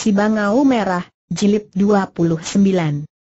Si Bangau Merah, Jilid 29.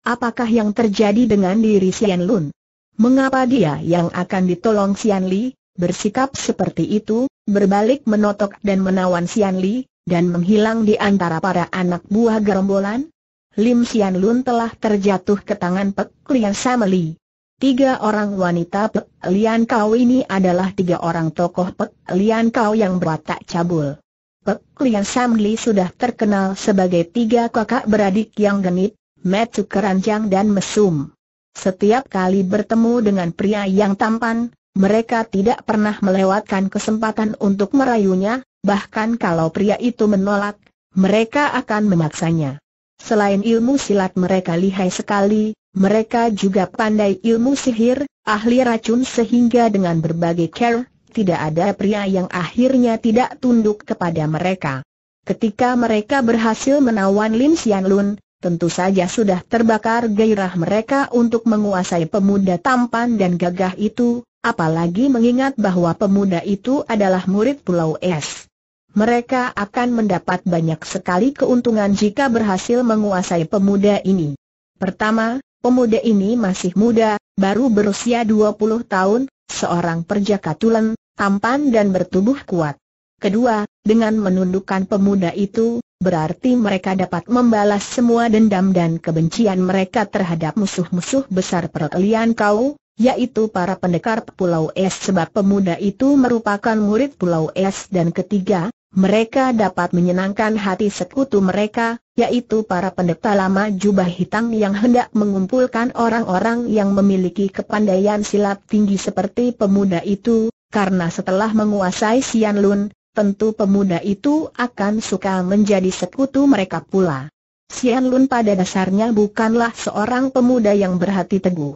Apakah yang terjadi dengan diri Sian Lun? Mengapa dia yang akan ditolong Sian Li, bersikap seperti itu, berbalik menotok dan menawan Sian Li, dan menghilang di antara para anak buah gerombolan? Lim Sian Lun telah terjatuh ke tangan Pek Lian Sameli. Tiga orang wanita Pek Lian Kau ini adalah tiga orang tokoh Pek Lian Kau yang berwatak cabul. Pek eh, Lian Sam Li sudah terkenal sebagai tiga kakak beradik yang genit, metu keranjang dan mesum. Setiap kali bertemu dengan pria yang tampan, mereka tidak pernah melewatkan kesempatan untuk merayunya, bahkan kalau pria itu menolak, mereka akan memaksanya. Selain ilmu silat mereka lihai sekali, mereka juga pandai ilmu sihir, ahli racun sehingga dengan berbagai care, tidak ada pria yang akhirnya tidak tunduk kepada mereka. Ketika mereka berhasil menawan Lim Sian Lun, tentu saja sudah terbakar gairah mereka untuk menguasai pemuda tampan dan gagah itu, apalagi mengingat bahwa pemuda itu adalah murid Pulau Es. Mereka akan mendapat banyak sekali keuntungan jika berhasil menguasai pemuda ini. Pertama, pemuda ini masih muda, baru berusia 20 tahun, seorang perjaka tulen tampan dan bertubuh kuat. Kedua, dengan menundukkan pemuda itu, berarti mereka dapat membalas semua dendam dan kebencian mereka terhadap musuh-musuh besar perkelian kau, yaitu para pendekar Pulau Es sebab pemuda itu merupakan murid Pulau Es dan ketiga, mereka dapat menyenangkan hati sekutu mereka, yaitu para pendeta lama jubah hitam yang hendak mengumpulkan orang-orang yang memiliki kepandaian silat tinggi seperti pemuda itu, karena setelah menguasai Sian Lun, tentu pemuda itu akan suka menjadi sekutu mereka pula. Sian Lun pada dasarnya bukanlah seorang pemuda yang berhati teguh.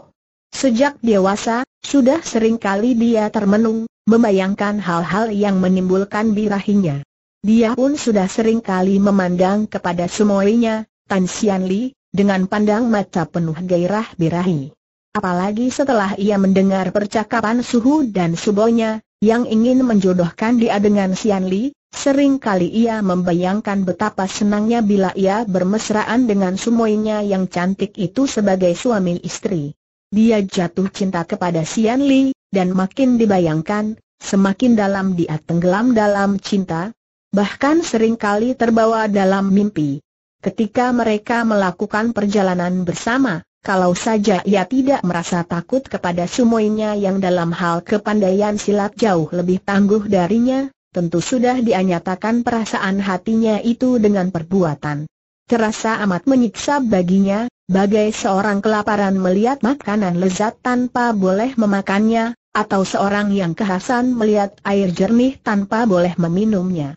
Sejak dewasa, sudah sering kali dia termenung, membayangkan hal-hal yang menimbulkan birahinya. Dia pun sudah sering kali memandang kepada semuanya, Tan Sian Li, dengan pandang mata penuh gairah birahi. Apalagi setelah ia mendengar percakapan Suhu dan Subonya, yang ingin menjodohkan dia dengan Sian Li, sering kali ia membayangkan betapa senangnya bila ia bermesraan dengan sumoinya yang cantik itu sebagai suami istri. Dia jatuh cinta kepada Sian Li, dan makin dibayangkan, semakin dalam dia tenggelam dalam cinta, bahkan sering kali terbawa dalam mimpi. Ketika mereka melakukan perjalanan bersama, kalau saja ia tidak merasa takut kepada sumoinya yang dalam hal kepandaian silat jauh lebih tangguh darinya, tentu sudah dianyatakan perasaan hatinya itu dengan perbuatan. Terasa amat menyiksa baginya, bagai seorang kelaparan melihat makanan lezat tanpa boleh memakannya, atau seorang yang kehasan melihat air jernih tanpa boleh meminumnya.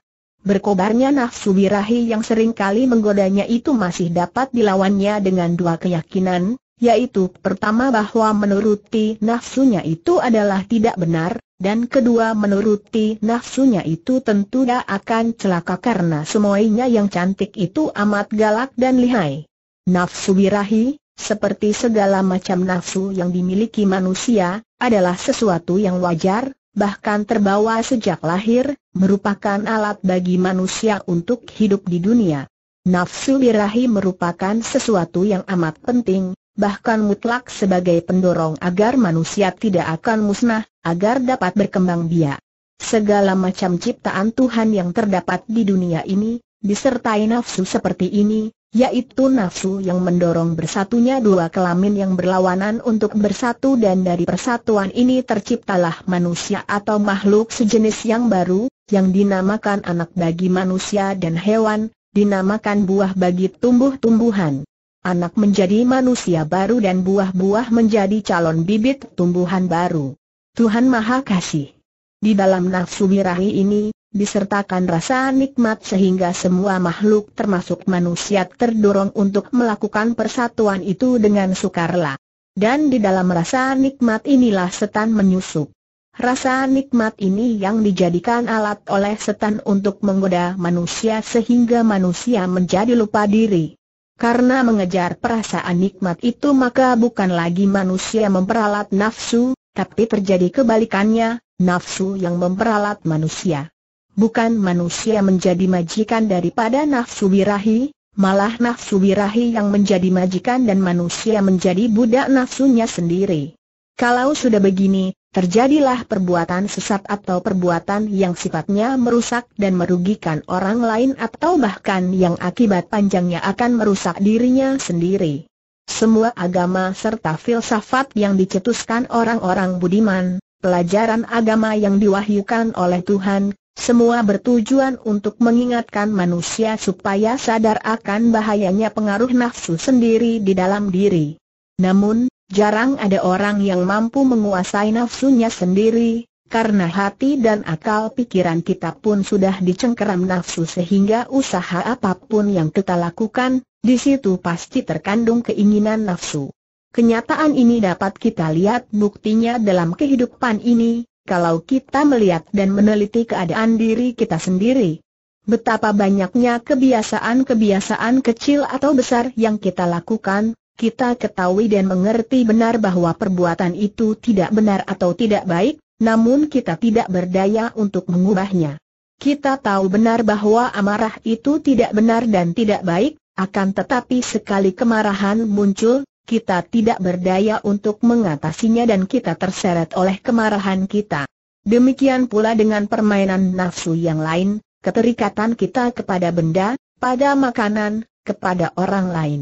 Berkobarnya nafsu birahi yang seringkali menggodanya itu masih dapat dilawannya dengan dua keyakinan, yaitu pertama bahwa menuruti nafsunya itu adalah tidak benar, dan kedua menuruti nafsunya itu tentu tidak akan celaka karena semuanya yang cantik itu amat galak dan lihai. Nafsu birahi, seperti segala macam nafsu yang dimiliki manusia, adalah sesuatu yang wajar, bahkan terbawa sejak lahir, merupakan alat bagi manusia untuk hidup di dunia. Nafsu birahi merupakan sesuatu yang amat penting, bahkan mutlak sebagai pendorong agar manusia tidak akan musnah, agar dapat berkembang biak. Segala macam ciptaan Tuhan yang terdapat di dunia ini, disertai nafsu seperti ini, yaitu nafsu yang mendorong bersatunya dua kelamin yang berlawanan untuk bersatu dan dari persatuan ini terciptalah manusia atau makhluk sejenis yang baru, yang dinamakan anak bagi manusia dan hewan, dinamakan buah bagi tumbuh-tumbuhan. Anak menjadi manusia baru dan buah-buah menjadi calon bibit tumbuhan baru. Tuhan Maha Kasih. Di dalam nafsu birahi ini, disertakan rasa nikmat sehingga semua makhluk termasuk manusia terdorong untuk melakukan persatuan itu dengan sukarela. Dan di dalam rasa nikmat inilah setan menyusup. Rasa nikmat ini yang dijadikan alat oleh setan untuk menggoda manusia sehingga manusia menjadi lupa diri. Karena mengejar perasaan nikmat itu maka bukan lagi manusia memperalat nafsu, tapi terjadi kebalikannya, nafsu yang memperalat manusia bukan manusia menjadi majikan daripada nafsu birahi, malah nafsu birahi yang menjadi majikan dan manusia menjadi budak nafsunya sendiri. Kalau sudah begini, terjadilah perbuatan sesat atau perbuatan yang sifatnya merusak dan merugikan orang lain atau bahkan yang akibat panjangnya akan merusak dirinya sendiri. Semua agama serta filsafat yang dicetuskan orang-orang budiman, pelajaran agama yang diwahyukan oleh Tuhan, semua bertujuan untuk mengingatkan manusia supaya sadar akan bahayanya pengaruh nafsu sendiri di dalam diri. Namun, jarang ada orang yang mampu menguasai nafsunya sendiri, karena hati dan akal pikiran kita pun sudah dicengkeram nafsu sehingga usaha apapun yang kita lakukan, di situ pasti terkandung keinginan nafsu. Kenyataan ini dapat kita lihat buktinya dalam kehidupan ini, kalau kita melihat dan meneliti keadaan diri kita sendiri. Betapa banyaknya kebiasaan-kebiasaan kecil atau besar yang kita lakukan, kita ketahui dan mengerti benar bahwa perbuatan itu tidak benar atau tidak baik, namun kita tidak berdaya untuk mengubahnya. Kita tahu benar bahwa amarah itu tidak benar dan tidak baik, akan tetapi sekali kemarahan muncul, kita tidak berdaya untuk mengatasinya dan kita terseret oleh kemarahan kita. Demikian pula dengan permainan nafsu yang lain, keterikatan kita kepada benda, pada makanan, kepada orang lain.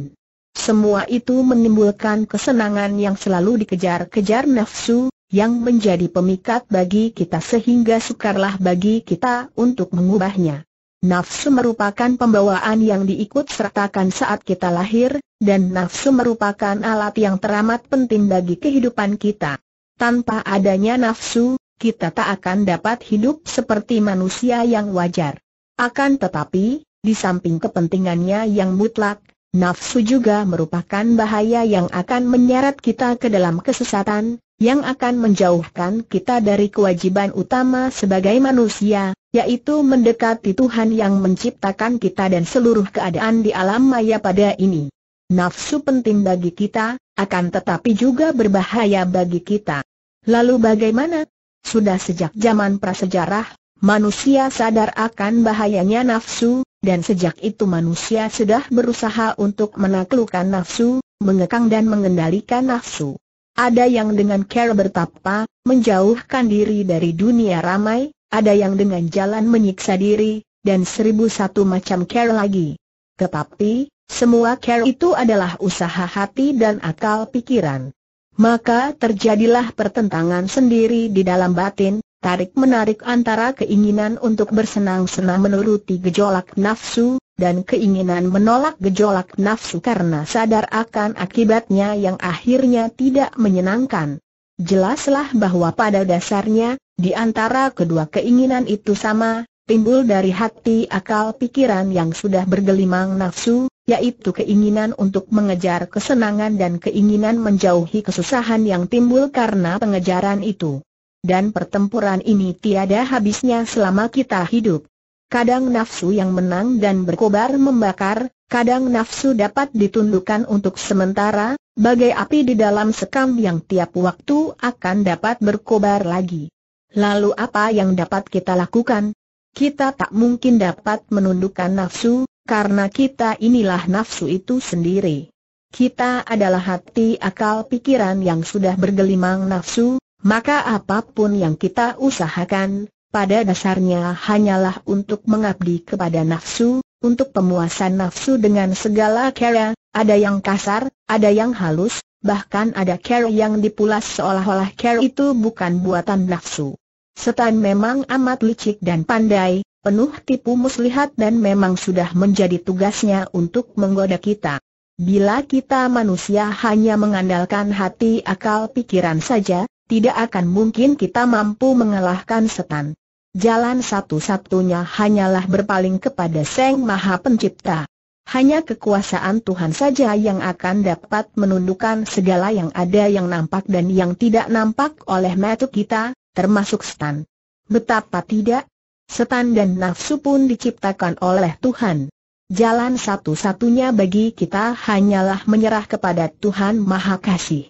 Semua itu menimbulkan kesenangan yang selalu dikejar-kejar nafsu, yang menjadi pemikat bagi kita sehingga sukarlah bagi kita untuk mengubahnya. Nafsu merupakan pembawaan yang diikut sertakan saat kita lahir, dan nafsu merupakan alat yang teramat penting bagi kehidupan kita. Tanpa adanya nafsu, kita tak akan dapat hidup seperti manusia yang wajar. Akan tetapi, di samping kepentingannya yang mutlak, nafsu juga merupakan bahaya yang akan menyeret kita ke dalam kesesatan, yang akan menjauhkan kita dari kewajiban utama sebagai manusia, yaitu mendekati Tuhan yang menciptakan kita dan seluruh keadaan di alam maya pada ini. Nafsu penting bagi kita, akan tetapi juga berbahaya bagi kita. Lalu bagaimana? Sudah sejak zaman prasejarah, manusia sadar akan bahayanya nafsu, dan sejak itu manusia sudah berusaha untuk menaklukkan nafsu, mengekang dan mengendalikan nafsu. Ada yang dengan cara bertapa, menjauhkan diri dari dunia ramai, ada yang dengan jalan menyiksa diri, dan seribu satu macam cara lagi. Tetapi, semua care itu adalah usaha hati dan akal pikiran. Maka terjadilah pertentangan sendiri di dalam batin, tarik-menarik antara keinginan untuk bersenang-senang menuruti gejolak nafsu, dan keinginan menolak gejolak nafsu karena sadar akan akibatnya yang akhirnya tidak menyenangkan. Jelaslah bahwa pada dasarnya, di antara kedua keinginan itu sama, timbul dari hati akal pikiran yang sudah bergelimang nafsu, yaitu keinginan untuk mengejar kesenangan dan keinginan menjauhi kesusahan yang timbul karena pengejaran itu. Dan pertempuran ini tiada habisnya selama kita hidup kadang nafsu yang menang dan berkobar membakar, kadang nafsu dapat ditundukkan untuk sementara, bagai api di dalam sekam yang tiap waktu akan dapat berkobar lagi. Lalu apa yang dapat kita lakukan? Kita tak mungkin dapat menundukkan nafsu, karena kita inilah nafsu itu sendiri. Kita adalah hati akal pikiran yang sudah bergelimang nafsu, maka apapun yang kita usahakan, pada dasarnya hanyalah untuk mengabdi kepada nafsu, untuk pemuasan nafsu dengan segala cara, ada yang kasar, ada yang halus, bahkan ada cara yang dipulas seolah-olah cara itu bukan buatan nafsu. Setan memang amat licik dan pandai, penuh tipu muslihat dan memang sudah menjadi tugasnya untuk menggoda kita. Bila kita manusia hanya mengandalkan hati akal pikiran saja, tidak akan mungkin kita mampu mengalahkan setan. Jalan satu-satunya hanyalah berpaling kepada Sang Maha Pencipta. Hanya kekuasaan Tuhan saja yang akan dapat menundukkan segala yang ada yang nampak dan yang tidak nampak oleh mata kita, termasuk setan. Betapa tidak? Setan dan nafsu pun diciptakan oleh Tuhan. Jalan satu-satunya bagi kita hanyalah menyerah kepada Tuhan Maha Kasih.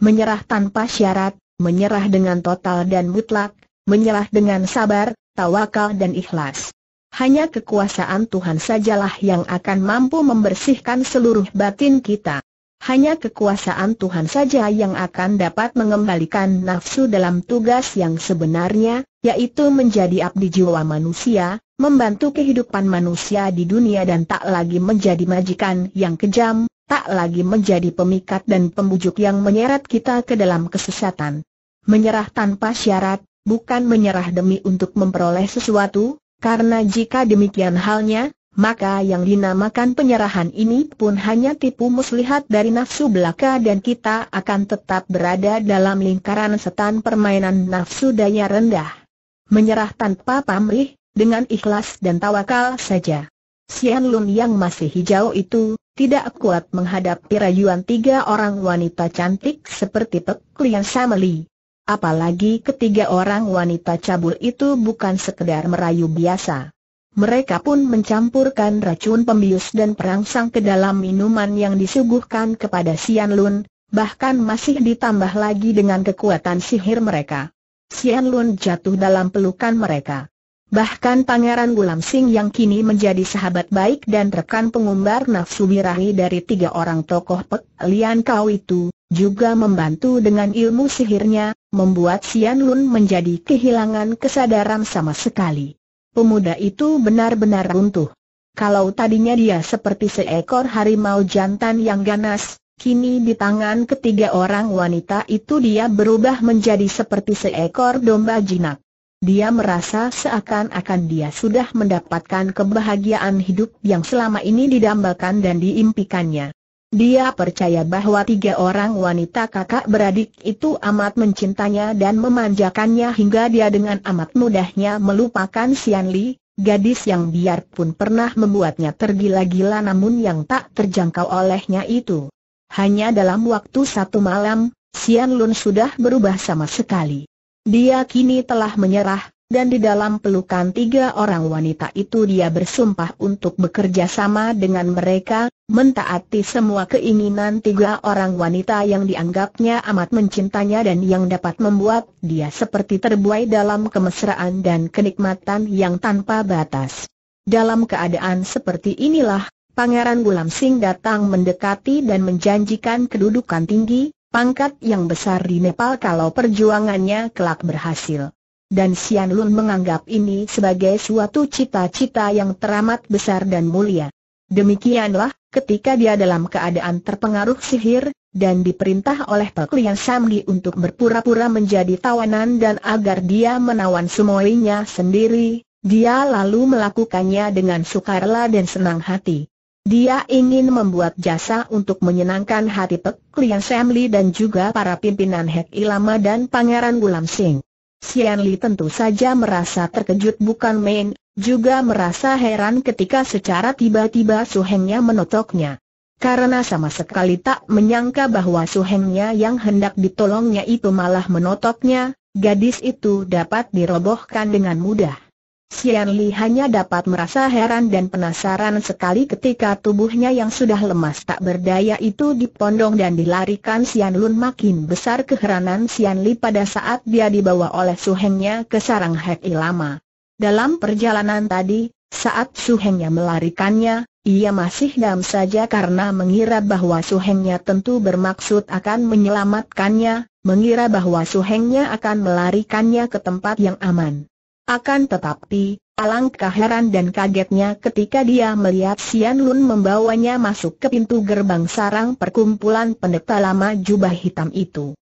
Menyerah tanpa syarat, menyerah dengan total dan mutlak, menyerah dengan sabar, tawakal dan ikhlas. Hanya kekuasaan Tuhan sajalah yang akan mampu membersihkan seluruh batin kita. Hanya kekuasaan Tuhan saja yang akan dapat mengembalikan nafsu dalam tugas yang sebenarnya, yaitu menjadi abdi jiwa manusia, membantu kehidupan manusia di dunia dan tak lagi menjadi majikan yang kejam, tak lagi menjadi pemikat dan pembujuk yang menyeret kita ke dalam kesesatan. Menyerah tanpa syarat, bukan menyerah demi untuk memperoleh sesuatu, karena jika demikian halnya, maka yang dinamakan penyerahan ini pun hanya tipu muslihat dari nafsu belaka dan kita akan tetap berada dalam lingkaran setan permainan nafsu daya rendah. Menyerah tanpa pamrih, dengan ikhlas dan tawakal saja. Sian Lun yang masih hijau itu, tidak kuat menghadapi rayuan tiga orang wanita cantik seperti Pek Lian Sameli. Apalagi ketiga orang wanita cabul itu bukan sekedar merayu biasa. Mereka pun mencampurkan racun pembius dan perangsang ke dalam minuman yang disuguhkan kepada Sian Lun, bahkan masih ditambah lagi dengan kekuatan sihir mereka. Sian Lun jatuh dalam pelukan mereka. Bahkan Pangeran Gulam Sing yang kini menjadi sahabat baik dan rekan pengumbar nafsu birahi dari tiga orang tokoh Pek Lian Kau itu, juga membantu dengan ilmu sihirnya, membuat Sian Lun menjadi kehilangan kesadaran sama sekali. Pemuda itu benar-benar runtuh. Kalau tadinya dia seperti seekor harimau jantan yang ganas, kini di tangan ketiga orang wanita itu dia berubah menjadi seperti seekor domba jinak. Dia merasa seakan-akan dia sudah mendapatkan kebahagiaan hidup yang selama ini didambakan dan diimpikannya. Dia percaya bahwa tiga orang wanita kakak beradik itu amat mencintanya dan memanjakannya hingga dia dengan amat mudahnya melupakan Sian Li, gadis yang biarpun pernah membuatnya tergila-gila namun yang tak terjangkau olehnya itu. Hanya dalam waktu satu malam, Sian Lun sudah berubah sama sekali. Dia kini telah menyerah, dan di dalam pelukan tiga orang wanita itu dia bersumpah untuk bekerja sama dengan mereka, mentaati semua keinginan tiga orang wanita yang dianggapnya amat mencintanya dan yang dapat membuat dia seperti terbuai dalam kemesraan dan kenikmatan yang tanpa batas. Dalam keadaan seperti inilah, Pangeran Gulam Singh datang mendekati dan menjanjikan kedudukan tinggi, pangkat yang besar di Nepal kalau perjuangannya kelak berhasil dan Sian Lun menganggap ini sebagai suatu cita-cita yang teramat besar dan mulia. Demikianlah, ketika dia dalam keadaan terpengaruh sihir, dan diperintah oleh Pek Lian Samdi untuk berpura-pura menjadi tawanan dan agar dia menawan semuanya sendiri, dia lalu melakukannya dengan sukarela dan senang hati. Dia ingin membuat jasa untuk menyenangkan hati Pek Lian Samli dan juga para pimpinan Hek Ilama dan Pangeran Gulam Singh. Xian Li tentu saja merasa terkejut bukan main, juga merasa heran ketika secara tiba-tiba suhengnya menotoknya. Karena sama sekali tak menyangka bahwa suhengnya yang hendak ditolongnya itu malah menotoknya, gadis itu dapat dirobohkan dengan mudah. Xian Li hanya dapat merasa heran dan penasaran sekali ketika tubuhnya yang sudah lemas tak berdaya itu dipondong dan dilarikan Xian Lun makin besar keheranan Xian Li pada saat dia dibawa oleh suhengnya ke sarang Hek Ilama. Dalam perjalanan tadi, saat suhengnya melarikannya, ia masih dam saja karena mengira bahwa suhengnya tentu bermaksud akan menyelamatkannya, mengira bahwa suhengnya akan melarikannya ke tempat yang aman. Akan tetapi, alangkah heran dan kagetnya ketika dia melihat Sian Lun membawanya masuk ke pintu gerbang sarang perkumpulan pendeta lama jubah hitam itu.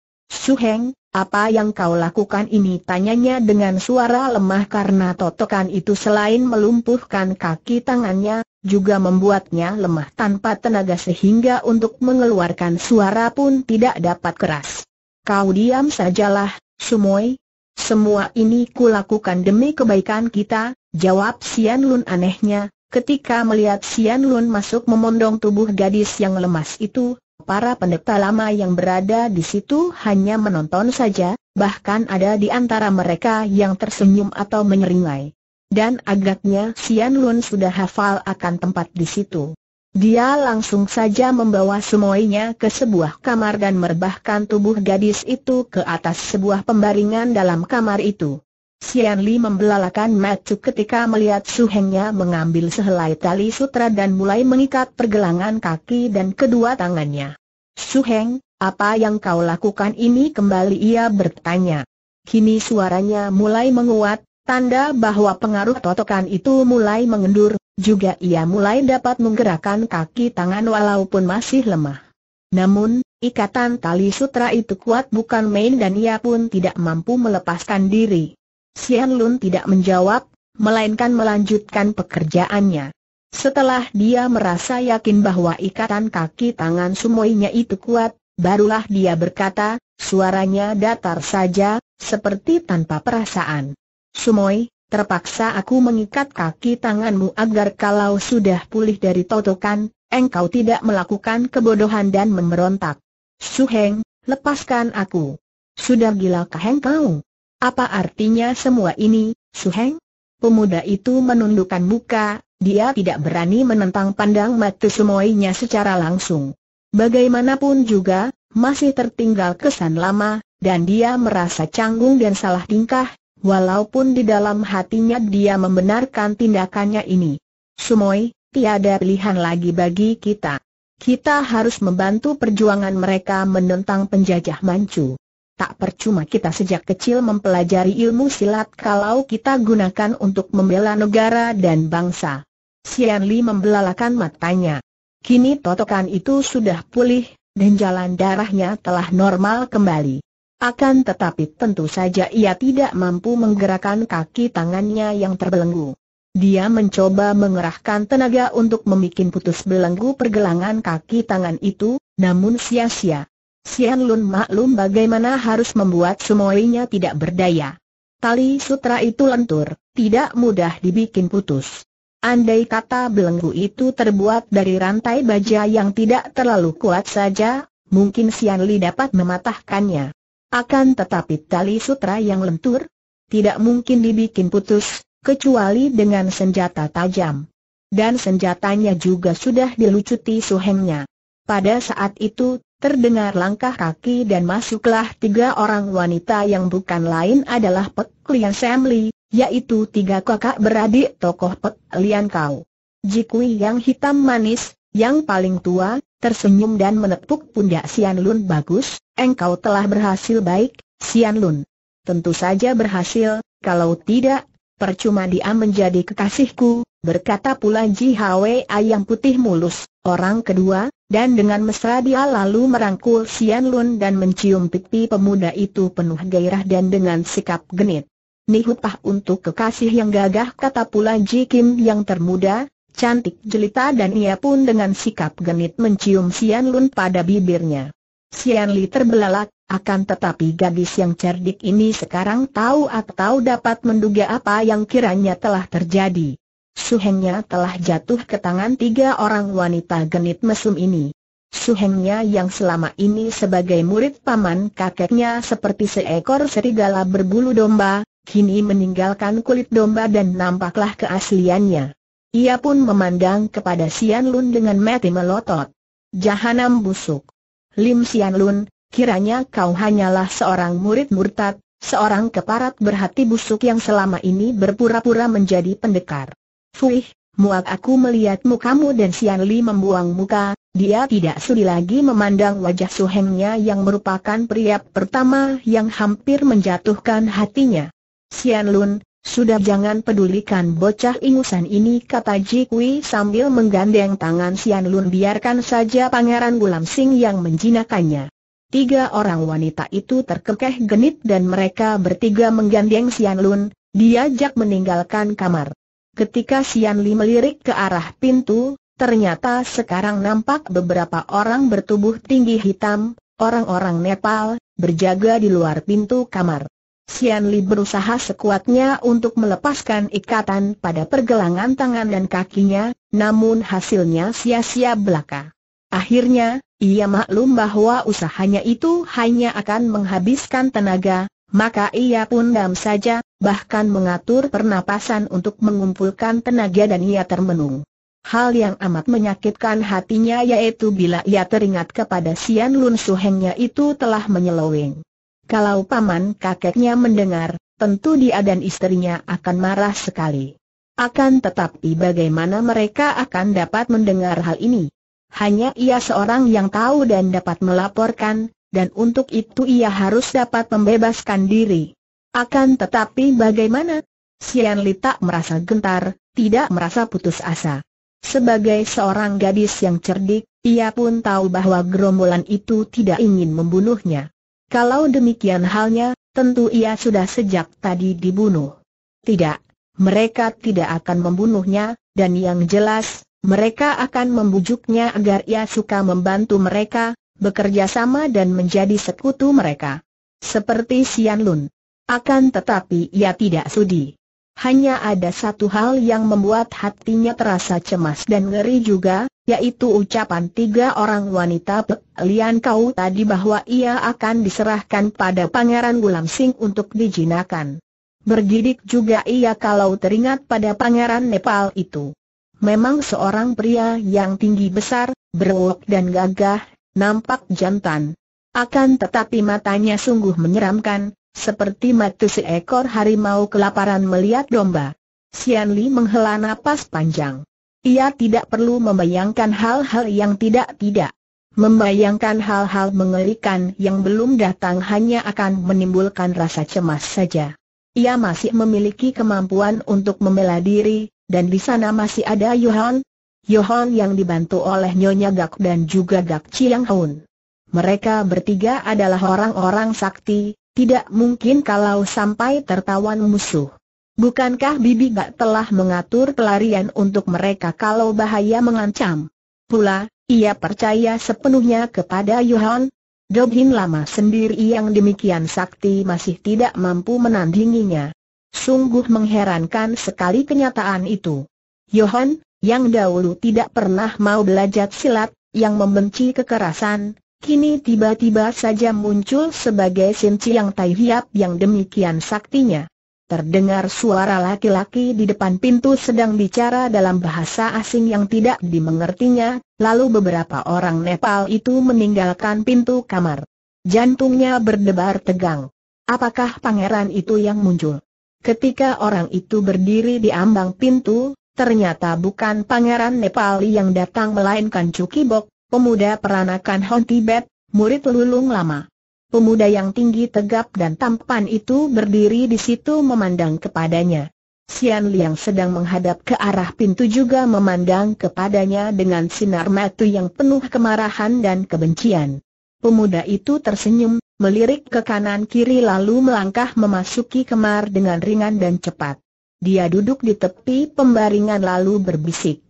Heng, apa yang kau lakukan ini? Tanyanya dengan suara lemah karena totokan itu selain melumpuhkan kaki tangannya, juga membuatnya lemah tanpa tenaga sehingga untuk mengeluarkan suara pun tidak dapat keras. Kau diam sajalah, Sumoi. Semua ini kulakukan demi kebaikan kita, jawab Sian Lun anehnya, ketika melihat Sian Lun masuk memondong tubuh gadis yang lemas itu, para pendeta lama yang berada di situ hanya menonton saja, bahkan ada di antara mereka yang tersenyum atau menyeringai. Dan agaknya Sian Lun sudah hafal akan tempat di situ. Dia langsung saja membawa semuanya ke sebuah kamar dan merbahkan tubuh gadis itu ke atas sebuah pembaringan dalam kamar itu. Sian Li membelalakan mata ketika melihat Su Hengnya mengambil sehelai tali sutra dan mulai mengikat pergelangan kaki dan kedua tangannya. Su Heng, apa yang kau lakukan ini kembali ia bertanya. Kini suaranya mulai menguat, tanda bahwa pengaruh totokan itu mulai mengendur, juga ia mulai dapat menggerakkan kaki tangan walaupun masih lemah. Namun, ikatan tali sutra itu kuat bukan main dan ia pun tidak mampu melepaskan diri. Xian Lun tidak menjawab, melainkan melanjutkan pekerjaannya. Setelah dia merasa yakin bahwa ikatan kaki tangan sumoinya itu kuat, barulah dia berkata, suaranya datar saja, seperti tanpa perasaan. Sumoi, terpaksa aku mengikat kaki tanganmu agar kalau sudah pulih dari totokan, engkau tidak melakukan kebodohan dan memberontak. Suheng, lepaskan aku. Sudah gila kah engkau? Apa artinya semua ini, Suheng? Pemuda itu menundukkan muka, dia tidak berani menentang pandang mata semuanya secara langsung. Bagaimanapun juga, masih tertinggal kesan lama, dan dia merasa canggung dan salah tingkah, walaupun di dalam hatinya dia membenarkan tindakannya ini. Sumoy, tiada pilihan lagi bagi kita. Kita harus membantu perjuangan mereka menentang penjajah Manchu. Tak percuma kita sejak kecil mempelajari ilmu silat kalau kita gunakan untuk membela negara dan bangsa. Xian Li membelalakan matanya. Kini totokan itu sudah pulih, dan jalan darahnya telah normal kembali. Akan tetapi tentu saja ia tidak mampu menggerakkan kaki tangannya yang terbelenggu. Dia mencoba mengerahkan tenaga untuk memikin putus belenggu pergelangan kaki tangan itu, namun sia-sia. Sian Lun maklum bagaimana harus membuat semuanya tidak berdaya. Tali sutra itu lentur, tidak mudah dibikin putus. Andai kata belenggu itu terbuat dari rantai baja yang tidak terlalu kuat saja, mungkin Sian Li dapat mematahkannya. Akan tetapi tali sutra yang lentur, tidak mungkin dibikin putus, kecuali dengan senjata tajam. Dan senjatanya juga sudah dilucuti suhengnya. Pada saat itu, terdengar langkah kaki dan masuklah tiga orang wanita yang bukan lain adalah Pek Lian Sam Lee, yaitu tiga kakak beradik tokoh Pek Lian Kau. Jikui yang hitam manis, yang paling tua, tersenyum dan menepuk pundak Sian Lun bagus, engkau telah berhasil baik, Sian Lun. Tentu saja berhasil, kalau tidak, percuma dia menjadi kekasihku, berkata pula Ji Hwa ayam putih mulus, orang kedua, dan dengan mesra dia lalu merangkul Sian Lun dan mencium pipi pemuda itu penuh gairah dan dengan sikap genit. Nihupah untuk kekasih yang gagah kata pula Ji Kim yang termuda, cantik jelita dan ia pun dengan sikap genit mencium Sian Lun pada bibirnya. Sian Li terbelalak, akan tetapi gadis yang cerdik ini sekarang tahu atau dapat menduga apa yang kiranya telah terjadi. Suhengnya telah jatuh ke tangan tiga orang wanita genit mesum ini. Suhengnya yang selama ini sebagai murid paman kakeknya seperti seekor serigala berbulu domba, kini meninggalkan kulit domba dan nampaklah keasliannya. Ia pun memandang kepada Sian Lun dengan mati melotot. Jahanam busuk. Lim Sian Lun, kiranya kau hanyalah seorang murid murtad, seorang keparat berhati busuk yang selama ini berpura-pura menjadi pendekar. Fuih, muak aku melihatmu kamu dan Sian Li membuang muka, dia tidak sudi lagi memandang wajah suhengnya yang merupakan pria pertama yang hampir menjatuhkan hatinya. Sian Lun, sudah jangan pedulikan bocah ingusan ini kata Ji sambil menggandeng tangan Sian Lun biarkan saja pangeran Gulam Sing yang menjinakannya. Tiga orang wanita itu terkekeh genit dan mereka bertiga menggandeng Sian Lun, diajak meninggalkan kamar. Ketika Sian Li melirik ke arah pintu, ternyata sekarang nampak beberapa orang bertubuh tinggi hitam, orang-orang Nepal, berjaga di luar pintu kamar. Xian Li berusaha sekuatnya untuk melepaskan ikatan pada pergelangan tangan dan kakinya, namun hasilnya sia-sia belaka. Akhirnya, ia maklum bahwa usahanya itu hanya akan menghabiskan tenaga, maka ia pun dam saja, bahkan mengatur pernapasan untuk mengumpulkan tenaga dan ia termenung. Hal yang amat menyakitkan hatinya yaitu bila ia teringat kepada Sian Lun Suhengnya itu telah menyeloweng. Kalau paman kakeknya mendengar, tentu dia dan istrinya akan marah sekali. Akan tetapi bagaimana mereka akan dapat mendengar hal ini? Hanya ia seorang yang tahu dan dapat melaporkan, dan untuk itu ia harus dapat membebaskan diri. Akan tetapi bagaimana? Sian Li tak merasa gentar, tidak merasa putus asa. Sebagai seorang gadis yang cerdik, ia pun tahu bahwa gerombolan itu tidak ingin membunuhnya. Kalau demikian halnya, tentu ia sudah sejak tadi dibunuh. Tidak, mereka tidak akan membunuhnya, dan yang jelas, mereka akan membujuknya agar ia suka membantu mereka, bekerja sama dan menjadi sekutu mereka. Seperti Sian Lun. Akan tetapi ia tidak sudi. Hanya ada satu hal yang membuat hatinya terasa cemas dan ngeri juga, yaitu ucapan tiga orang wanita Lian Kau tadi bahwa ia akan diserahkan pada Pangeran Gulam Sing untuk dijinakan. Bergidik juga ia kalau teringat pada Pangeran Nepal itu. Memang seorang pria yang tinggi besar, berwok dan gagah, nampak jantan. Akan tetapi matanya sungguh menyeramkan, seperti mati seekor harimau kelaparan melihat domba. Sian Li menghela napas panjang. Ia tidak perlu membayangkan hal-hal yang tidak-tidak. Membayangkan hal-hal mengerikan yang belum datang hanya akan menimbulkan rasa cemas saja. Ia masih memiliki kemampuan untuk membela diri, dan di sana masih ada Yohan. Yohan yang dibantu oleh Nyonya Gak dan juga Gak Chiang Hun. Mereka bertiga adalah orang-orang sakti, tidak mungkin kalau sampai tertawan musuh. Bukankah Bibi Gak telah mengatur pelarian untuk mereka kalau bahaya mengancam? Pula, ia percaya sepenuhnya kepada Yohan. Dobhin lama sendiri yang demikian sakti masih tidak mampu menandinginya. Sungguh mengherankan sekali kenyataan itu. Yohan, yang dahulu tidak pernah mau belajar silat, yang membenci kekerasan, kini tiba-tiba saja muncul sebagai Sin yang Tai Hiap yang demikian saktinya. Terdengar suara laki-laki di depan pintu sedang bicara dalam bahasa asing yang tidak dimengertinya, lalu beberapa orang Nepal itu meninggalkan pintu kamar. Jantungnya berdebar tegang. Apakah pangeran itu yang muncul? Ketika orang itu berdiri di ambang pintu, ternyata bukan pangeran Nepal yang datang melainkan Cukibok, pemuda peranakan Hon Tibet, murid lulung lama. Pemuda yang tinggi tegap dan tampan itu berdiri di situ memandang kepadanya. Sian Liang sedang menghadap ke arah pintu juga memandang kepadanya dengan sinar mata yang penuh kemarahan dan kebencian. Pemuda itu tersenyum, melirik ke kanan kiri lalu melangkah memasuki kamar dengan ringan dan cepat. Dia duduk di tepi pembaringan lalu berbisik.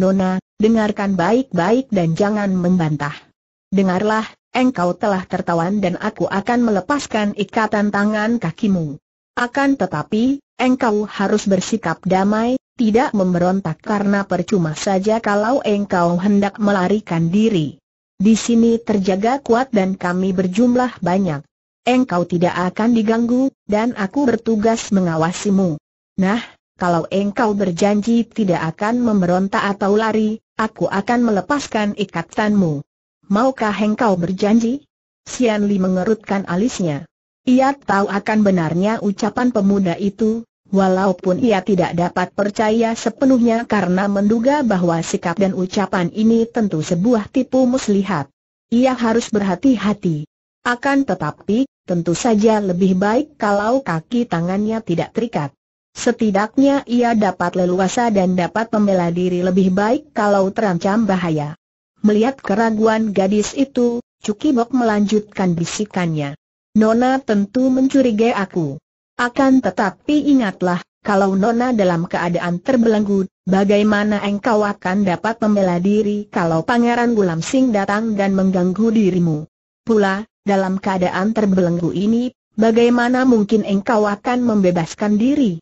Nona, Dengarkan baik-baik dan jangan membantah. Dengarlah, engkau telah tertawan dan aku akan melepaskan ikatan tangan kakimu. Akan tetapi, engkau harus bersikap damai, tidak memberontak karena percuma saja kalau engkau hendak melarikan diri. Di sini terjaga kuat dan kami berjumlah banyak. Engkau tidak akan diganggu, dan aku bertugas mengawasimu. Nah, kalau engkau berjanji tidak akan memberontak atau lari, aku akan melepaskan ikatanmu. Maukah engkau berjanji? Sian Li mengerutkan alisnya. Ia tahu akan benarnya ucapan pemuda itu, walaupun ia tidak dapat percaya sepenuhnya karena menduga bahwa sikap dan ucapan ini tentu sebuah tipu muslihat. Ia harus berhati-hati. Akan tetapi, tentu saja lebih baik kalau kaki tangannya tidak terikat. Setidaknya ia dapat leluasa dan dapat membela diri lebih baik kalau terancam bahaya. Melihat keraguan gadis itu, Cukibok melanjutkan bisikannya. Nona tentu mencurigai aku. Akan tetapi ingatlah, kalau Nona dalam keadaan terbelenggu, bagaimana engkau akan dapat membela diri kalau Pangeran Gulam Sing datang dan mengganggu dirimu? Pula, dalam keadaan terbelenggu ini, bagaimana mungkin engkau akan membebaskan diri?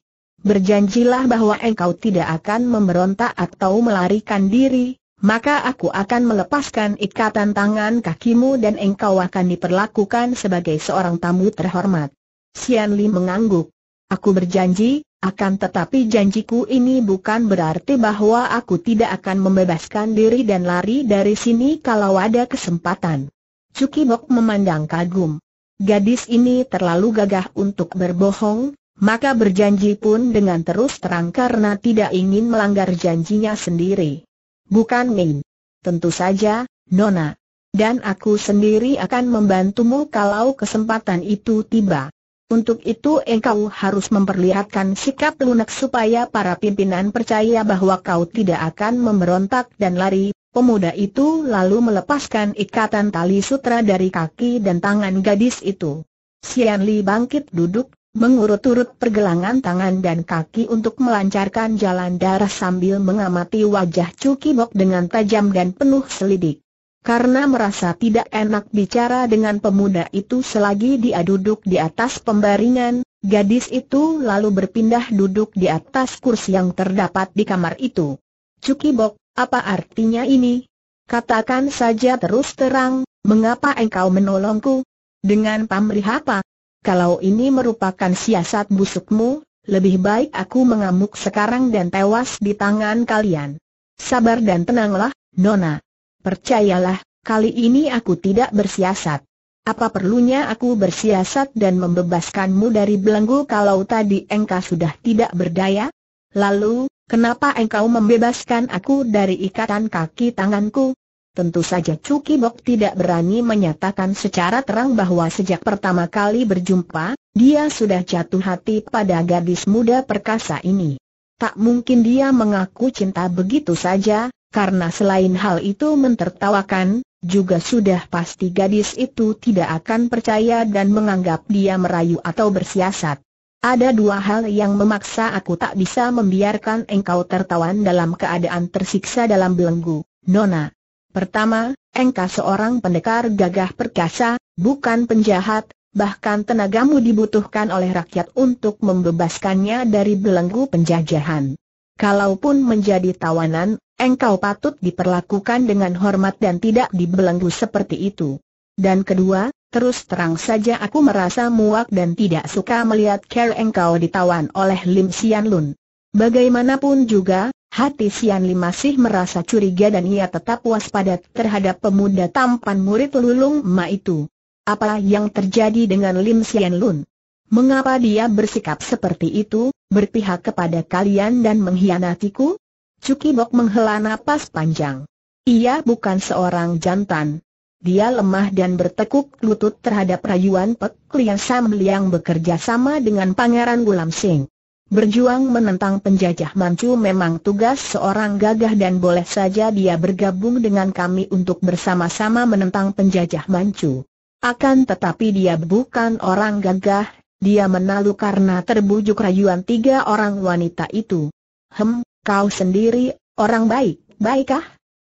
berjanjilah bahwa engkau tidak akan memberontak atau melarikan diri, maka aku akan melepaskan ikatan tangan kakimu dan engkau akan diperlakukan sebagai seorang tamu terhormat. Sian Li mengangguk. Aku berjanji, akan tetapi janjiku ini bukan berarti bahwa aku tidak akan membebaskan diri dan lari dari sini kalau ada kesempatan. Cukibok memandang kagum. Gadis ini terlalu gagah untuk berbohong, maka berjanji pun dengan terus terang karena tidak ingin melanggar janjinya sendiri. Bukan main. Tentu saja, Nona. Dan aku sendiri akan membantumu kalau kesempatan itu tiba. Untuk itu engkau harus memperlihatkan sikap lunak supaya para pimpinan percaya bahwa kau tidak akan memberontak dan lari. Pemuda itu lalu melepaskan ikatan tali sutra dari kaki dan tangan gadis itu. Xian Li bangkit duduk, mengurut-urut pergelangan tangan dan kaki untuk melancarkan jalan darah sambil mengamati wajah Cuki dengan tajam dan penuh selidik. Karena merasa tidak enak bicara dengan pemuda itu selagi dia duduk di atas pembaringan, gadis itu lalu berpindah duduk di atas kursi yang terdapat di kamar itu. Cuki apa artinya ini? Katakan saja terus terang, mengapa engkau menolongku? Dengan pamrih apa? Kalau ini merupakan siasat busukmu, lebih baik aku mengamuk sekarang dan tewas di tangan kalian. Sabar dan tenanglah, Nona. Percayalah, kali ini aku tidak bersiasat. Apa perlunya aku bersiasat dan membebaskanmu dari belenggu kalau tadi engkau sudah tidak berdaya? Lalu, kenapa engkau membebaskan aku dari ikatan kaki tanganku? Tentu saja Cuki Bok tidak berani menyatakan secara terang bahwa sejak pertama kali berjumpa, dia sudah jatuh hati pada gadis muda perkasa ini. Tak mungkin dia mengaku cinta begitu saja, karena selain hal itu mentertawakan, juga sudah pasti gadis itu tidak akan percaya dan menganggap dia merayu atau bersiasat. Ada dua hal yang memaksa aku tak bisa membiarkan engkau tertawan dalam keadaan tersiksa dalam belenggu, Nona. Pertama, engkau seorang pendekar gagah perkasa, bukan penjahat, bahkan tenagamu dibutuhkan oleh rakyat untuk membebaskannya dari belenggu penjajahan. Kalaupun menjadi tawanan, engkau patut diperlakukan dengan hormat dan tidak dibelenggu seperti itu. Dan kedua, terus terang saja aku merasa muak dan tidak suka melihat care engkau ditawan oleh Lim Sian Lun. Bagaimanapun juga, Hati Sian Li masih merasa curiga dan ia tetap waspada terhadap pemuda tampan murid lulung Ma itu. Apa yang terjadi dengan Lim Sian Lun? Mengapa dia bersikap seperti itu, berpihak kepada kalian dan mengkhianatiku? Cuki Bok menghela napas panjang. Ia bukan seorang jantan. Dia lemah dan bertekuk lutut terhadap rayuan Pek Lian Sam Liang bekerja sama dengan Pangeran Gulam Singh. Berjuang menentang penjajah Manchu memang tugas seorang gagah dan boleh saja dia bergabung dengan kami untuk bersama-sama menentang penjajah Manchu. Akan tetapi dia bukan orang gagah, dia menalu karena terbujuk rayuan tiga orang wanita itu. Hem, kau sendiri, orang baik, baikkah?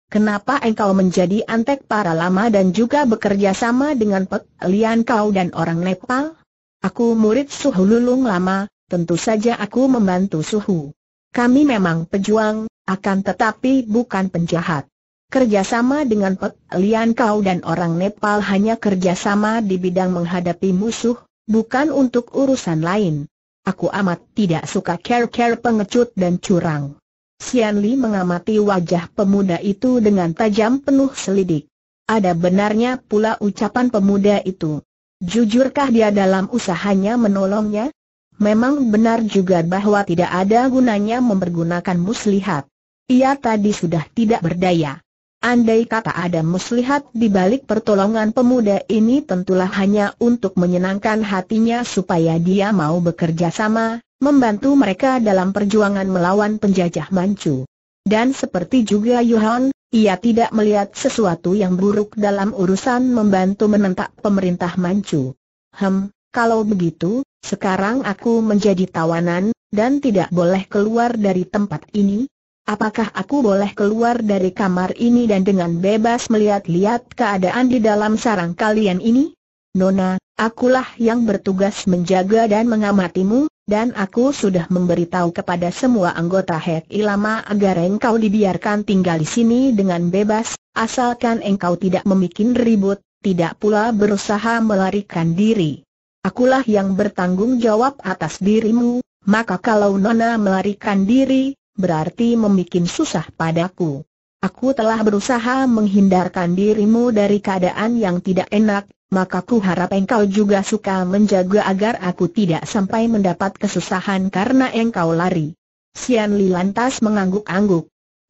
Kenapa engkau menjadi antek para lama dan juga bekerja sama dengan Pek Lian kau dan orang Nepal? Aku murid Suhululung lama, tentu saja aku membantu Suhu. Kami memang pejuang, akan tetapi bukan penjahat. Kerjasama dengan Pek Lian Kau dan orang Nepal hanya kerjasama di bidang menghadapi musuh, bukan untuk urusan lain. Aku amat tidak suka care-care pengecut dan curang. Sian Li mengamati wajah pemuda itu dengan tajam penuh selidik. Ada benarnya pula ucapan pemuda itu. Jujurkah dia dalam usahanya menolongnya? Memang benar juga bahwa tidak ada gunanya mempergunakan muslihat. Ia tadi sudah tidak berdaya. Andai kata ada muslihat di balik pertolongan pemuda ini tentulah hanya untuk menyenangkan hatinya supaya dia mau bekerja sama, membantu mereka dalam perjuangan melawan penjajah Manchu. Dan seperti juga Yuhan, ia tidak melihat sesuatu yang buruk dalam urusan membantu menentak pemerintah Manchu. Hem, kalau begitu, sekarang aku menjadi tawanan, dan tidak boleh keluar dari tempat ini? Apakah aku boleh keluar dari kamar ini dan dengan bebas melihat-lihat keadaan di dalam sarang kalian ini? Nona, akulah yang bertugas menjaga dan mengamatimu, dan aku sudah memberitahu kepada semua anggota Hek Ilama agar engkau dibiarkan tinggal di sini dengan bebas, asalkan engkau tidak membuat ribut, tidak pula berusaha melarikan diri akulah yang bertanggung jawab atas dirimu, maka kalau Nona melarikan diri, berarti membuat susah padaku. Aku telah berusaha menghindarkan dirimu dari keadaan yang tidak enak, maka ku harap engkau juga suka menjaga agar aku tidak sampai mendapat kesusahan karena engkau lari. Sian Li lantas mengangguk-angguk.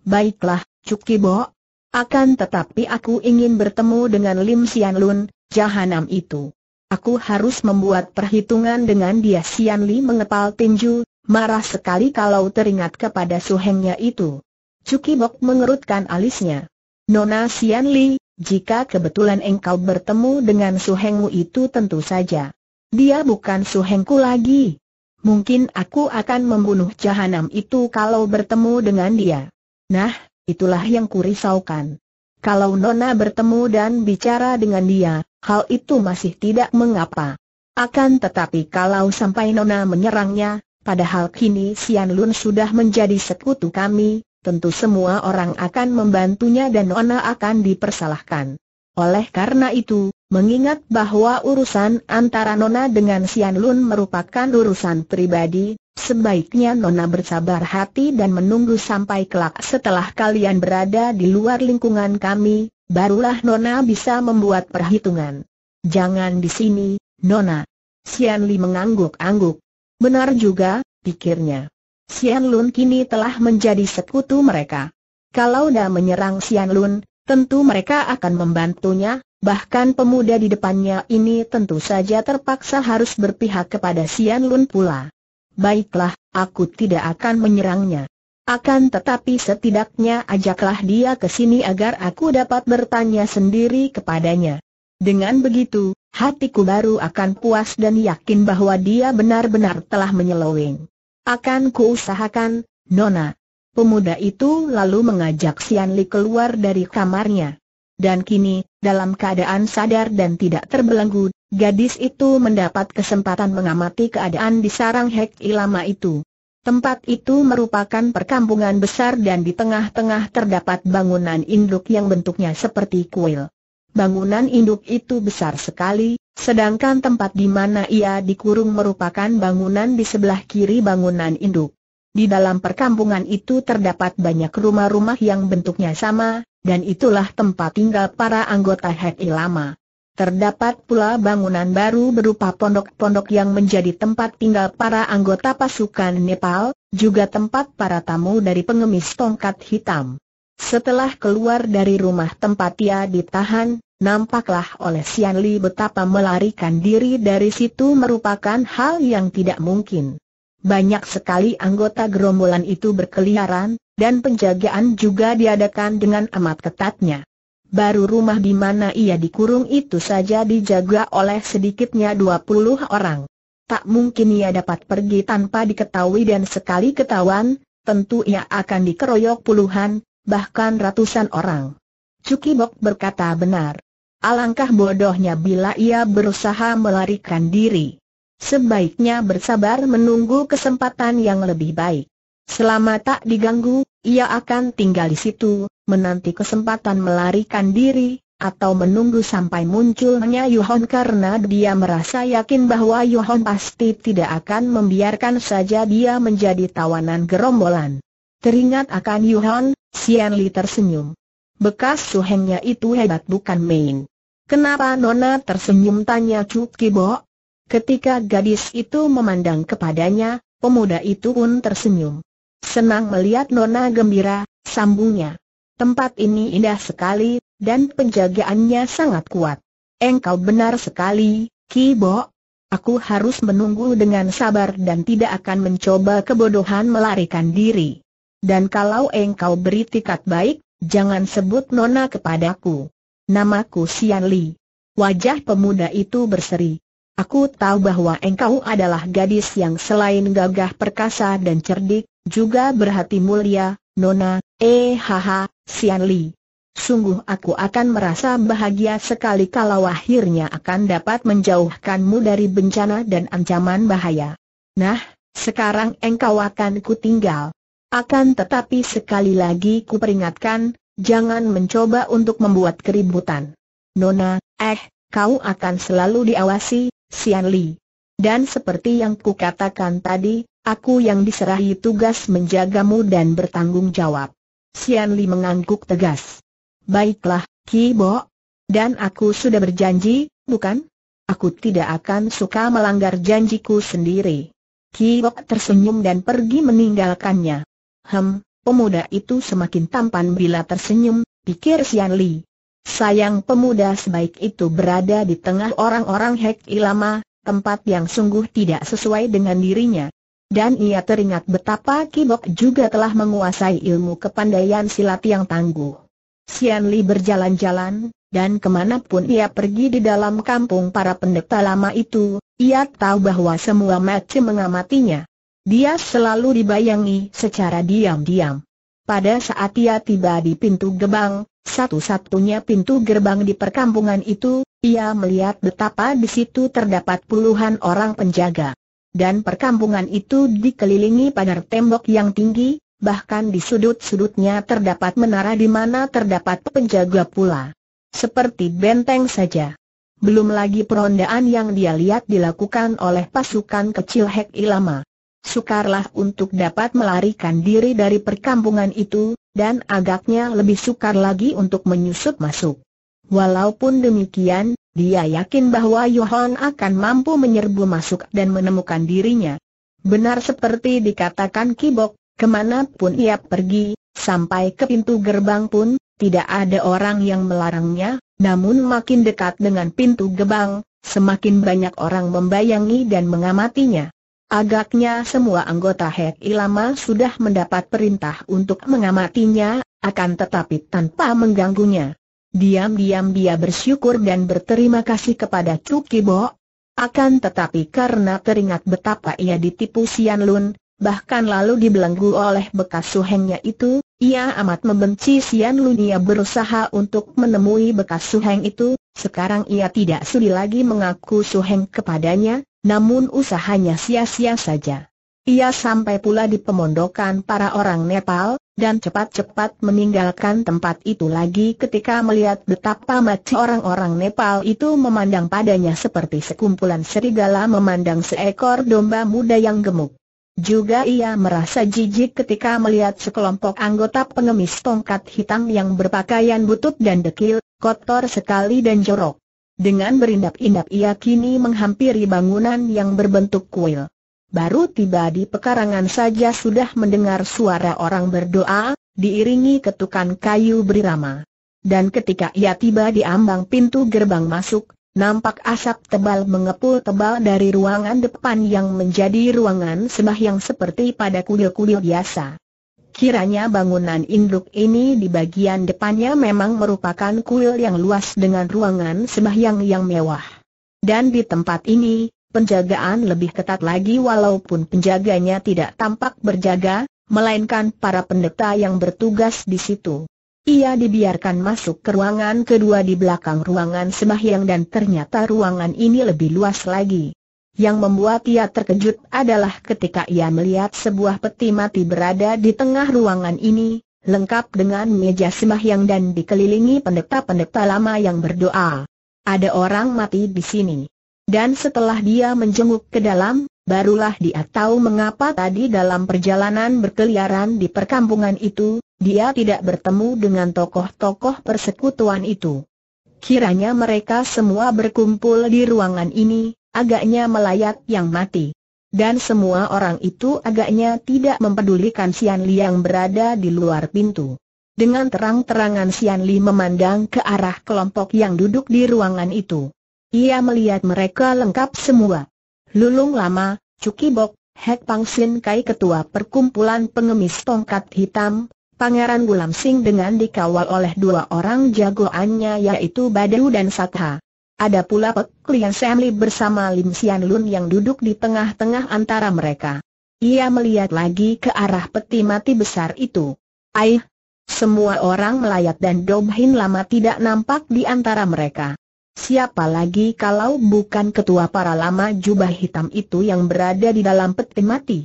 Baiklah, Cuki Bo. Akan tetapi aku ingin bertemu dengan Lim Sian Lun, jahanam itu. Aku harus membuat perhitungan dengan dia Sian Li mengepal tinju, marah sekali kalau teringat kepada suhengnya itu. Cuki Bok mengerutkan alisnya. Nona Sian Li, jika kebetulan engkau bertemu dengan suhengmu itu tentu saja. Dia bukan suhengku lagi. Mungkin aku akan membunuh jahanam itu kalau bertemu dengan dia. Nah, itulah yang kurisaukan. Kalau Nona bertemu dan bicara dengan dia, hal itu masih tidak mengapa. Akan tetapi kalau sampai Nona menyerangnya, padahal kini Sian Lun sudah menjadi sekutu kami, tentu semua orang akan membantunya dan Nona akan dipersalahkan. Oleh karena itu, mengingat bahwa urusan antara Nona dengan Sian Lun merupakan urusan pribadi, Sebaiknya Nona bersabar hati dan menunggu sampai kelak setelah kalian berada di luar lingkungan kami, barulah Nona bisa membuat perhitungan. Jangan di sini, Nona. Sian Li mengangguk-angguk. Benar juga, pikirnya. Sian Lun kini telah menjadi sekutu mereka. Kalau dah menyerang Sian Lun, tentu mereka akan membantunya, bahkan pemuda di depannya ini tentu saja terpaksa harus berpihak kepada Sian Lun pula baiklah, aku tidak akan menyerangnya. Akan tetapi setidaknya ajaklah dia ke sini agar aku dapat bertanya sendiri kepadanya. Dengan begitu, hatiku baru akan puas dan yakin bahwa dia benar-benar telah menyeleweng. Akan kuusahakan, Nona. Pemuda itu lalu mengajak Sian Li keluar dari kamarnya. Dan kini, dalam keadaan sadar dan tidak terbelenggu, Gadis itu mendapat kesempatan mengamati keadaan di sarang Hek Ilama itu. Tempat itu merupakan perkampungan besar dan di tengah-tengah terdapat bangunan induk yang bentuknya seperti kuil. Bangunan induk itu besar sekali, sedangkan tempat di mana ia dikurung merupakan bangunan di sebelah kiri bangunan induk. Di dalam perkampungan itu terdapat banyak rumah-rumah yang bentuknya sama, dan itulah tempat tinggal para anggota Hek Ilama. Terdapat pula bangunan baru berupa pondok-pondok yang menjadi tempat tinggal para anggota pasukan Nepal, juga tempat para tamu dari pengemis tongkat hitam. Setelah keluar dari rumah tempat ia ditahan, nampaklah oleh Sian Li betapa melarikan diri dari situ merupakan hal yang tidak mungkin. Banyak sekali anggota gerombolan itu berkeliaran, dan penjagaan juga diadakan dengan amat ketatnya. Baru rumah di mana ia dikurung itu saja dijaga oleh sedikitnya dua puluh orang. Tak mungkin ia dapat pergi tanpa diketahui dan sekali ketahuan, tentu ia akan dikeroyok puluhan, bahkan ratusan orang. Cukibok berkata benar. Alangkah bodohnya bila ia berusaha melarikan diri. Sebaiknya bersabar menunggu kesempatan yang lebih baik. Selama tak diganggu, ia akan tinggal di situ, menanti kesempatan melarikan diri, atau menunggu sampai munculnya Yohon karena dia merasa yakin bahwa Yohon pasti tidak akan membiarkan saja dia menjadi tawanan gerombolan. Teringat akan Yohon, Sian Li tersenyum. Bekas suhengnya itu hebat bukan main. Kenapa Nona tersenyum tanya Chu Kibo? Ketika gadis itu memandang kepadanya, pemuda itu pun tersenyum. Senang melihat Nona gembira, sambungnya. Tempat ini indah sekali, dan penjagaannya sangat kuat. Engkau benar sekali, Kibo. Aku harus menunggu dengan sabar dan tidak akan mencoba kebodohan melarikan diri. Dan kalau engkau beri tikat baik, jangan sebut Nona kepadaku. Namaku Sian Li. Wajah pemuda itu berseri. Aku tahu bahwa engkau adalah gadis yang selain gagah perkasa dan cerdik, juga berhati mulia, Nona, eh haha, Sian Li. Sungguh aku akan merasa bahagia sekali kalau akhirnya akan dapat menjauhkanmu dari bencana dan ancaman bahaya. Nah, sekarang engkau akan ku tinggal. Akan tetapi sekali lagi kuperingatkan, jangan mencoba untuk membuat keributan. Nona, eh, kau akan selalu diawasi, Sian Li. Dan seperti yang ku katakan tadi, Aku yang diserahi tugas menjagamu dan bertanggung jawab. Sian Li mengangguk tegas. Baiklah, Ki Bo. Dan aku sudah berjanji, bukan? Aku tidak akan suka melanggar janjiku sendiri. Ki Bo tersenyum dan pergi meninggalkannya. Hem, pemuda itu semakin tampan bila tersenyum, pikir Sian Li. Sayang pemuda sebaik itu berada di tengah orang-orang Hek Ilama, tempat yang sungguh tidak sesuai dengan dirinya dan ia teringat betapa Kibok juga telah menguasai ilmu kepandaian silat yang tangguh. Sian Li berjalan-jalan, dan kemanapun ia pergi di dalam kampung para pendeta lama itu, ia tahu bahwa semua macam mengamatinya. Dia selalu dibayangi secara diam-diam. Pada saat ia tiba di pintu gerbang, satu-satunya pintu gerbang di perkampungan itu, ia melihat betapa di situ terdapat puluhan orang penjaga dan perkampungan itu dikelilingi pagar tembok yang tinggi, bahkan di sudut-sudutnya terdapat menara di mana terdapat penjaga pula. Seperti benteng saja. Belum lagi perondaan yang dia lihat dilakukan oleh pasukan kecil Hek Ilama. Sukarlah untuk dapat melarikan diri dari perkampungan itu, dan agaknya lebih sukar lagi untuk menyusup masuk. Walaupun demikian, dia yakin bahwa Yohan akan mampu menyerbu masuk dan menemukan dirinya. Benar seperti dikatakan Kibok, kemanapun ia pergi, sampai ke pintu gerbang pun, tidak ada orang yang melarangnya, namun makin dekat dengan pintu gerbang, semakin banyak orang membayangi dan mengamatinya. Agaknya semua anggota Hek Ilama sudah mendapat perintah untuk mengamatinya, akan tetapi tanpa mengganggunya. Diam-diam dia bersyukur dan berterima kasih kepada Cuki Akan tetapi karena teringat betapa ia ditipu Sian Lun, bahkan lalu dibelenggu oleh bekas suhengnya itu, ia amat membenci Sian Lun. Ia berusaha untuk menemui bekas suheng itu, sekarang ia tidak sudi lagi mengaku suheng kepadanya, namun usahanya sia-sia saja. Ia sampai pula di pemondokan para orang Nepal, dan cepat-cepat meninggalkan tempat itu lagi ketika melihat betapa mati orang-orang Nepal itu memandang padanya seperti sekumpulan serigala memandang seekor domba muda yang gemuk. Juga ia merasa jijik ketika melihat sekelompok anggota pengemis tongkat hitam yang berpakaian butut dan dekil, kotor sekali dan jorok. Dengan berindap-indap ia kini menghampiri bangunan yang berbentuk kuil. Baru tiba di pekarangan saja sudah mendengar suara orang berdoa, diiringi ketukan kayu berirama. Dan ketika ia tiba di ambang pintu gerbang masuk, nampak asap tebal mengepul tebal dari ruangan depan yang menjadi ruangan sembahyang seperti pada kuil-kuil biasa. Kiranya bangunan induk ini di bagian depannya memang merupakan kuil yang luas dengan ruangan sembahyang yang mewah. Dan di tempat ini, penjagaan lebih ketat lagi walaupun penjaganya tidak tampak berjaga, melainkan para pendeta yang bertugas di situ. Ia dibiarkan masuk ke ruangan kedua di belakang ruangan sembahyang dan ternyata ruangan ini lebih luas lagi. Yang membuat ia terkejut adalah ketika ia melihat sebuah peti mati berada di tengah ruangan ini, lengkap dengan meja sembahyang dan dikelilingi pendeta-pendeta lama yang berdoa. Ada orang mati di sini. Dan setelah dia menjenguk ke dalam, barulah dia tahu mengapa tadi dalam perjalanan berkeliaran di perkampungan itu, dia tidak bertemu dengan tokoh-tokoh persekutuan itu. Kiranya mereka semua berkumpul di ruangan ini, agaknya melayat yang mati. Dan semua orang itu agaknya tidak mempedulikan Sian Li yang berada di luar pintu. Dengan terang-terangan Sian Li memandang ke arah kelompok yang duduk di ruangan itu. Ia melihat mereka lengkap semua. Lulung Lama, Cuki Bok, Hek Pang Sin Kai Ketua Perkumpulan Pengemis Tongkat Hitam, Pangeran Gulam Sing dengan dikawal oleh dua orang jagoannya yaitu Badu dan Satha. Ada pula Pek Lian Samli bersama Lim Sian Lun yang duduk di tengah-tengah antara mereka. Ia melihat lagi ke arah peti mati besar itu. Aih, semua orang melayat dan Dobhin lama tidak nampak di antara mereka. Siapa lagi kalau bukan ketua para lama jubah hitam itu yang berada di dalam peti mati?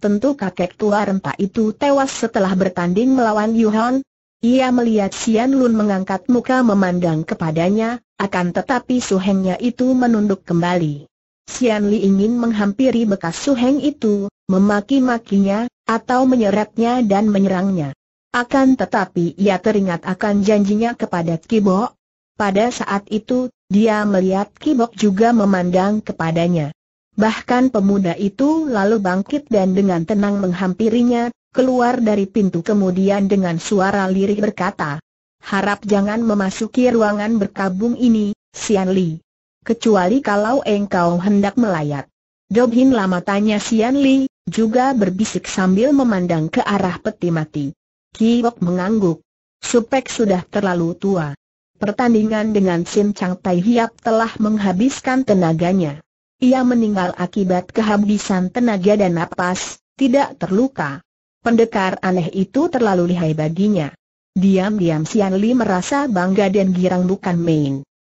Tentu kakek tua renta itu tewas setelah bertanding melawan Yuhan. Ia melihat Xian Lun mengangkat muka memandang kepadanya, akan tetapi suhengnya itu menunduk kembali. Xian Li ingin menghampiri bekas suheng itu, memaki-makinya, atau menyeretnya dan menyerangnya. Akan tetapi ia teringat akan janjinya kepada Kibok, pada saat itu, dia melihat Kibok juga memandang kepadanya. Bahkan pemuda itu lalu bangkit dan dengan tenang menghampirinya, keluar dari pintu kemudian dengan suara lirih berkata, Harap jangan memasuki ruangan berkabung ini, Sian Li. Kecuali kalau engkau hendak melayat. Dobhin lama tanya Sian Li, juga berbisik sambil memandang ke arah peti mati. Kibok mengangguk. Supek sudah terlalu tua. Pertandingan dengan Sim Chang Tai Hiap telah menghabiskan tenaganya. Ia meninggal akibat kehabisan tenaga dan napas, tidak terluka. Pendekar aneh itu terlalu lihai baginya. Diam-diam Sian Li merasa bangga dan girang bukan main.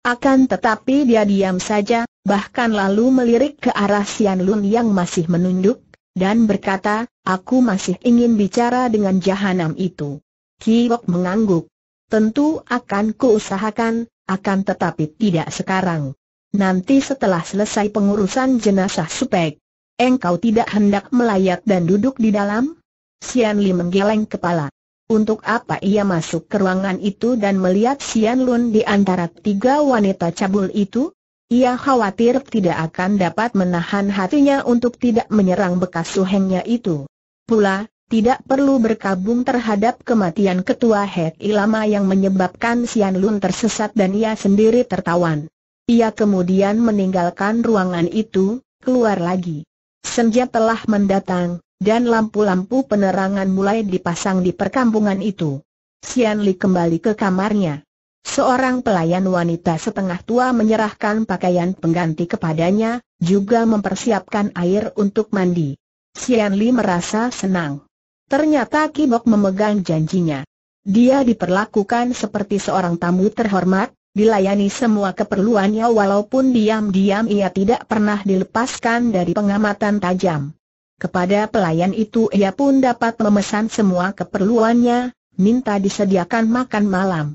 Akan tetapi dia diam saja, bahkan lalu melirik ke arah Sian Lun yang masih menunduk, dan berkata, aku masih ingin bicara dengan jahanam itu. Kiok mengangguk. Tentu akan kuusahakan, akan tetapi tidak sekarang. Nanti setelah selesai pengurusan jenazah Supek, engkau tidak hendak melayat dan duduk di dalam? Sian Li menggeleng kepala. Untuk apa ia masuk ke ruangan itu dan melihat Sian Lun di antara tiga wanita cabul itu? Ia khawatir tidak akan dapat menahan hatinya untuk tidak menyerang bekas suhengnya itu. Pula, tidak perlu berkabung terhadap kematian ketua Hek Ilama yang menyebabkan Sian Lun tersesat dan ia sendiri tertawan. Ia kemudian meninggalkan ruangan itu, keluar lagi. Senja telah mendatang, dan lampu-lampu penerangan mulai dipasang di perkampungan itu. Sian Li kembali ke kamarnya. Seorang pelayan wanita setengah tua menyerahkan pakaian pengganti kepadanya, juga mempersiapkan air untuk mandi. Sian Li merasa senang. Ternyata Kibok memegang janjinya. Dia diperlakukan seperti seorang tamu terhormat, dilayani semua keperluannya walaupun diam-diam ia tidak pernah dilepaskan dari pengamatan tajam. Kepada pelayan itu ia pun dapat memesan semua keperluannya, minta disediakan makan malam.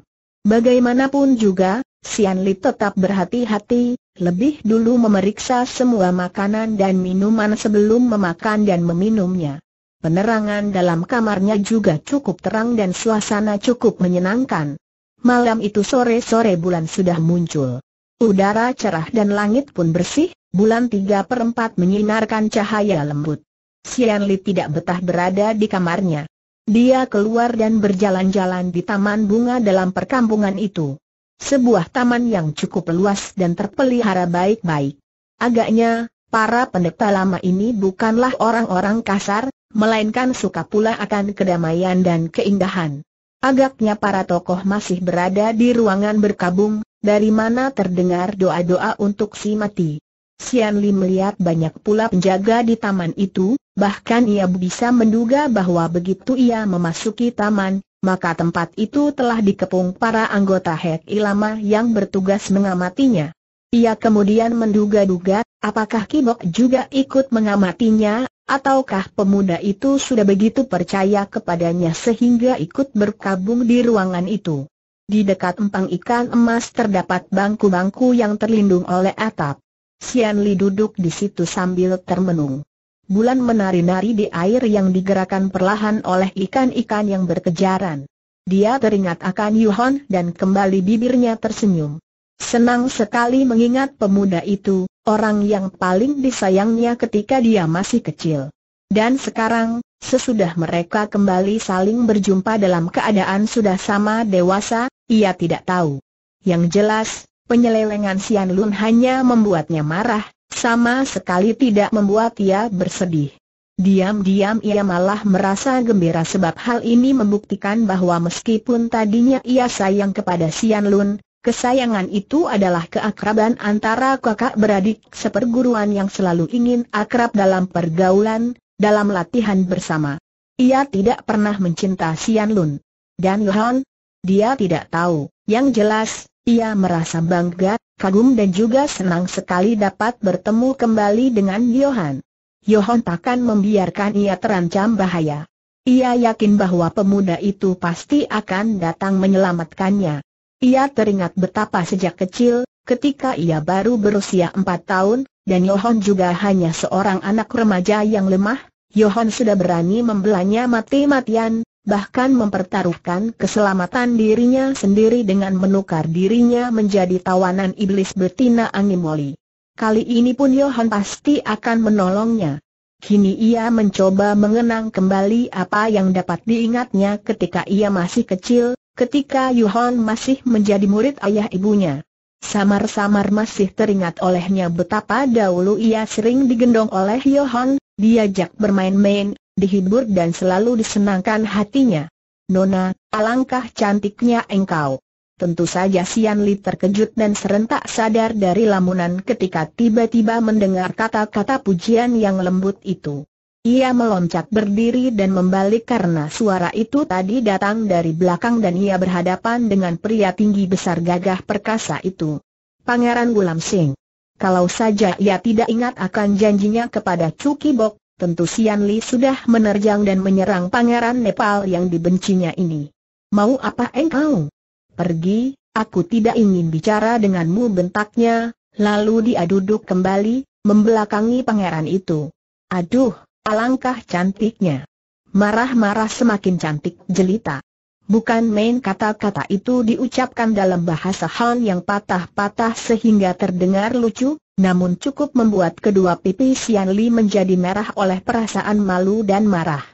Bagaimanapun juga, Sian Li tetap berhati-hati, lebih dulu memeriksa semua makanan dan minuman sebelum memakan dan meminumnya. Penerangan dalam kamarnya juga cukup terang dan suasana cukup menyenangkan. Malam itu sore-sore bulan sudah muncul. Udara cerah dan langit pun bersih, bulan tiga perempat menyinarkan cahaya lembut. Sian Li tidak betah berada di kamarnya. Dia keluar dan berjalan-jalan di taman bunga dalam perkampungan itu. Sebuah taman yang cukup luas dan terpelihara baik-baik. Agaknya, para pendeta lama ini bukanlah orang-orang kasar, melainkan suka pula akan kedamaian dan keindahan. Agaknya para tokoh masih berada di ruangan berkabung, dari mana terdengar doa-doa untuk si mati. Sian Li melihat banyak pula penjaga di taman itu, bahkan ia bisa menduga bahwa begitu ia memasuki taman, maka tempat itu telah dikepung para anggota Hek Ilama yang bertugas mengamatinya. Ia kemudian menduga-duga, apakah Kibok juga ikut mengamatinya Ataukah pemuda itu sudah begitu percaya kepadanya sehingga ikut berkabung di ruangan itu? Di dekat empang ikan emas terdapat bangku-bangku yang terlindung oleh atap. Sian Li duduk di situ sambil termenung. Bulan menari-nari di air yang digerakkan perlahan oleh ikan-ikan yang berkejaran. Dia teringat akan Yuhon dan kembali bibirnya tersenyum. Senang sekali mengingat pemuda itu, orang yang paling disayangnya ketika dia masih kecil. Dan sekarang, sesudah mereka kembali saling berjumpa dalam keadaan sudah sama dewasa, ia tidak tahu. Yang jelas, penyelewengan Sian Lun hanya membuatnya marah, sama sekali tidak membuat ia bersedih. Diam-diam ia malah merasa gembira sebab hal ini membuktikan bahwa meskipun tadinya ia sayang kepada Sian Lun, Kesayangan itu adalah keakraban antara kakak beradik seperguruan yang selalu ingin akrab dalam pergaulan, dalam latihan bersama. Ia tidak pernah mencinta Sian Lun. Dan Yohan, dia tidak tahu. Yang jelas, ia merasa bangga, kagum dan juga senang sekali dapat bertemu kembali dengan Yohan. Yohan takkan membiarkan ia terancam bahaya. Ia yakin bahwa pemuda itu pasti akan datang menyelamatkannya. Ia teringat betapa sejak kecil, ketika ia baru berusia empat tahun, dan Yohon juga hanya seorang anak remaja yang lemah, Yohon sudah berani membelanya mati-matian, bahkan mempertaruhkan keselamatan dirinya sendiri dengan menukar dirinya menjadi tawanan iblis betina Angimoli. Kali ini pun Yohan pasti akan menolongnya. Kini ia mencoba mengenang kembali apa yang dapat diingatnya ketika ia masih kecil, ketika Yuhan masih menjadi murid ayah ibunya. Samar-samar masih teringat olehnya betapa dahulu ia sering digendong oleh Yohan, diajak bermain-main, dihibur dan selalu disenangkan hatinya. Nona, alangkah cantiknya engkau. Tentu saja Sian Li terkejut dan serentak sadar dari lamunan ketika tiba-tiba mendengar kata-kata pujian yang lembut itu. Ia meloncat berdiri dan membalik karena suara itu tadi datang dari belakang dan ia berhadapan dengan pria tinggi besar gagah perkasa itu. Pangeran Gulam Sing. Kalau saja ia tidak ingat akan janjinya kepada Cuki Bok, tentu Sian Li sudah menerjang dan menyerang Pangeran Nepal yang dibencinya ini. Mau apa engkau? Pergi, aku tidak ingin bicara denganmu bentaknya, lalu dia duduk kembali, membelakangi pangeran itu. Aduh, Alangkah cantiknya. Marah-marah semakin cantik jelita. Bukan main kata-kata itu diucapkan dalam bahasa Han yang patah-patah sehingga terdengar lucu, namun cukup membuat kedua pipi Sian Li menjadi merah oleh perasaan malu dan marah.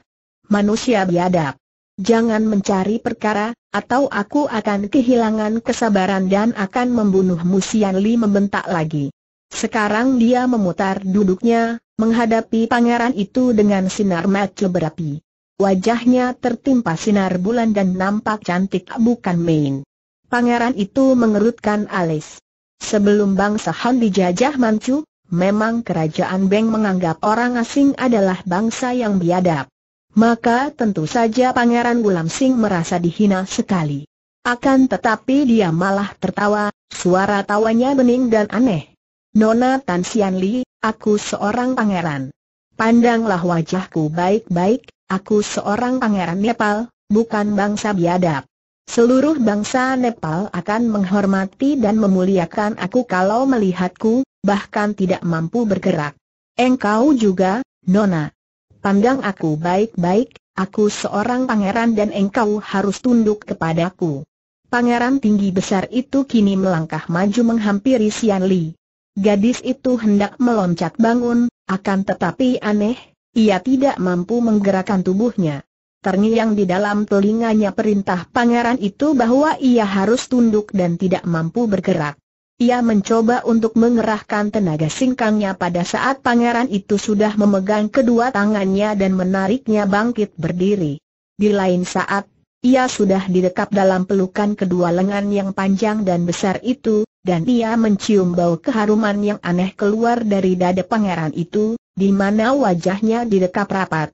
Manusia biadab. Jangan mencari perkara, atau aku akan kehilangan kesabaran dan akan membunuhmu Sian Li membentak lagi. Sekarang dia memutar duduknya, menghadapi pangeran itu dengan sinar mata berapi. Wajahnya tertimpa sinar bulan dan nampak cantik bukan main. Pangeran itu mengerutkan alis. Sebelum bangsa Han dijajah Manchu, memang kerajaan Beng menganggap orang asing adalah bangsa yang biadab. Maka tentu saja Pangeran Gulam Sing merasa dihina sekali. Akan tetapi dia malah tertawa, suara tawanya bening dan aneh. Nona Tan Sian Li, aku seorang pangeran. Pandanglah wajahku baik-baik, aku seorang pangeran Nepal, bukan bangsa biadab. Seluruh bangsa Nepal akan menghormati dan memuliakan aku kalau melihatku, bahkan tidak mampu bergerak. Engkau juga, Nona. Pandang aku baik-baik, aku seorang pangeran dan engkau harus tunduk kepadaku. Pangeran tinggi besar itu kini melangkah maju menghampiri Sian Li. Gadis itu hendak meloncat bangun, akan tetapi aneh, ia tidak mampu menggerakkan tubuhnya. Terngiang di dalam telinganya perintah pangeran itu bahwa ia harus tunduk dan tidak mampu bergerak. Ia mencoba untuk mengerahkan tenaga singkangnya pada saat pangeran itu sudah memegang kedua tangannya dan menariknya bangkit berdiri. Di lain saat, ia sudah didekap dalam pelukan kedua lengan yang panjang dan besar itu, dan ia mencium bau keharuman yang aneh keluar dari dada pangeran itu, di mana wajahnya didekap rapat,